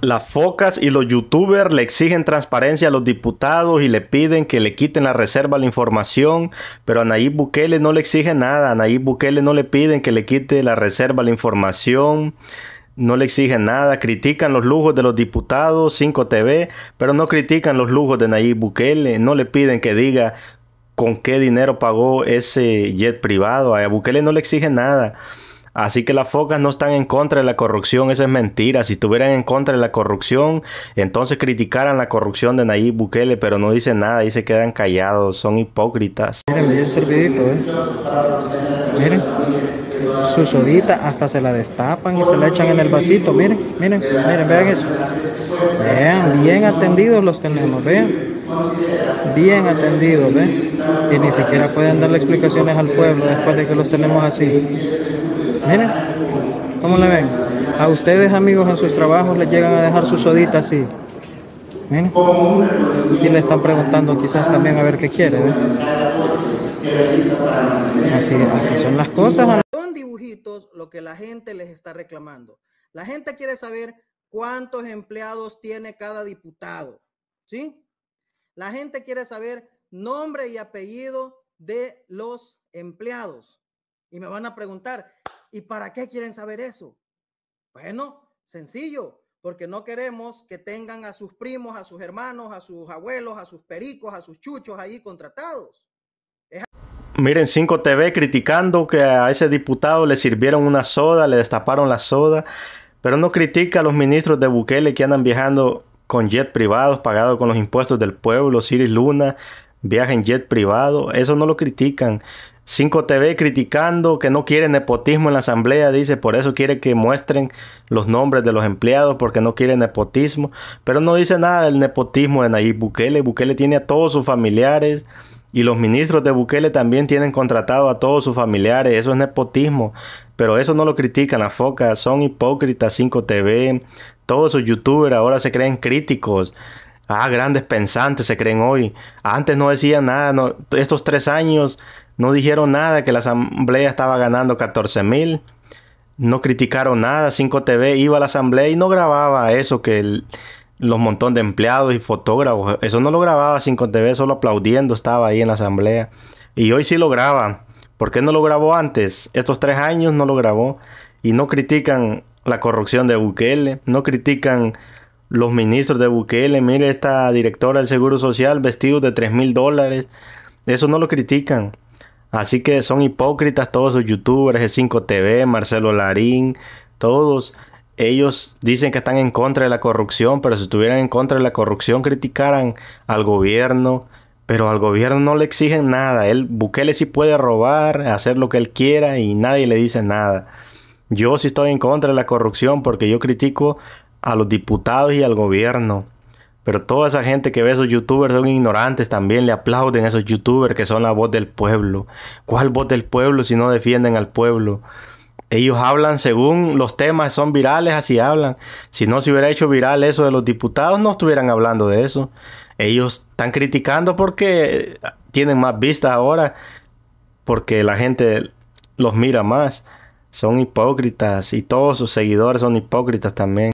Las focas y los youtubers le exigen transparencia a los diputados y le piden que le quiten la reserva la información, pero a Nayib Bukele no le exige nada, a Nayib Bukele no le piden que le quite la reserva la información, no le exigen nada, critican los lujos de los diputados, 5TV, pero no critican los lujos de Nayib Bukele, no le piden que diga con qué dinero pagó ese jet privado, a Bukele no le exigen nada. Así que las focas no están en contra de la corrupción, esa es mentira. Si estuvieran en contra de la corrupción, entonces criticaran la corrupción de Nayib Bukele, pero no dicen nada y se quedan callados, son hipócritas. Miren, bien servidito, ¿eh? Miren, su sodita hasta se la destapan y se la echan en el vasito, miren, miren, miren, vean eso. Vean, bien atendidos los tenemos, vean bien atendidos, ¿ven? Y ni siquiera pueden darle explicaciones al pueblo después de que los tenemos así. Miren, ¿cómo le ven? A ustedes, amigos, en sus trabajos les llegan a dejar sus sodita así. Miren. le están preguntando quizás también a ver qué quiere. Así, así son las cosas. Son dibujitos lo que la gente les está reclamando. La gente quiere saber cuántos empleados tiene cada diputado. ¿Sí? La gente quiere saber nombre y apellido de los empleados. Y me van a preguntar, ¿Y para qué quieren saber eso? Bueno, sencillo, porque no queremos que tengan a sus primos, a sus hermanos, a sus abuelos, a sus pericos, a sus chuchos ahí contratados. Miren, 5TV criticando que a ese diputado le sirvieron una soda, le destaparon la soda, pero no critica a los ministros de Bukele que andan viajando con jet privados pagados con los impuestos del pueblo, Siri Luna, viaja en jet privado, eso no lo critican. 5TV criticando que no quiere nepotismo en la asamblea, dice, por eso quiere que muestren los nombres de los empleados, porque no quiere nepotismo, pero no dice nada del nepotismo de Nayib Bukele. Bukele tiene a todos sus familiares y los ministros de Bukele también tienen contratado a todos sus familiares, eso es nepotismo, pero eso no lo critican las foca, son hipócritas 5TV, todos sus youtubers ahora se creen críticos Ah, grandes pensantes se creen hoy. Antes no decían nada, estos tres años no dijeron nada que la asamblea estaba ganando 14 mil. No criticaron nada. 5TV iba a la asamblea y no grababa eso que los montón de empleados y fotógrafos. Eso no lo grababa 5TV, solo aplaudiendo estaba ahí en la asamblea. Y hoy sí lo graba. ¿Por qué no lo grabó antes? Estos tres años no lo grabó. Y no critican la corrupción de Bukele, no critican los ministros de Bukele, mire esta directora del Seguro Social vestidos de 3 mil dólares, eso no lo critican. Así que son hipócritas todos los youtubers, de 5 TV, Marcelo Larín, todos. Ellos dicen que están en contra de la corrupción, pero si estuvieran en contra de la corrupción criticaran al gobierno, pero al gobierno no le exigen nada. Él, Bukele sí puede robar, hacer lo que él quiera y nadie le dice nada. Yo sí estoy en contra de la corrupción porque yo critico a los diputados y al gobierno. Pero toda esa gente que ve esos youtubers son ignorantes también. Le aplauden a esos youtubers que son la voz del pueblo. ¿Cuál voz del pueblo si no defienden al pueblo? Ellos hablan según los temas son virales, así hablan. Si no se hubiera hecho viral eso de los diputados, no estuvieran hablando de eso. Ellos están criticando porque tienen más vistas ahora, porque la gente los mira más. Son hipócritas y todos sus seguidores son hipócritas también.